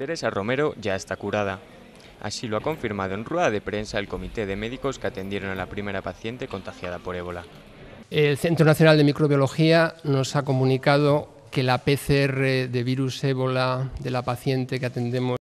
Teresa Romero ya está curada. Así lo ha confirmado en rueda de prensa el comité de médicos que atendieron a la primera paciente contagiada por ébola. El Centro Nacional de Microbiología nos ha comunicado que la PCR de virus ébola de la paciente que atendemos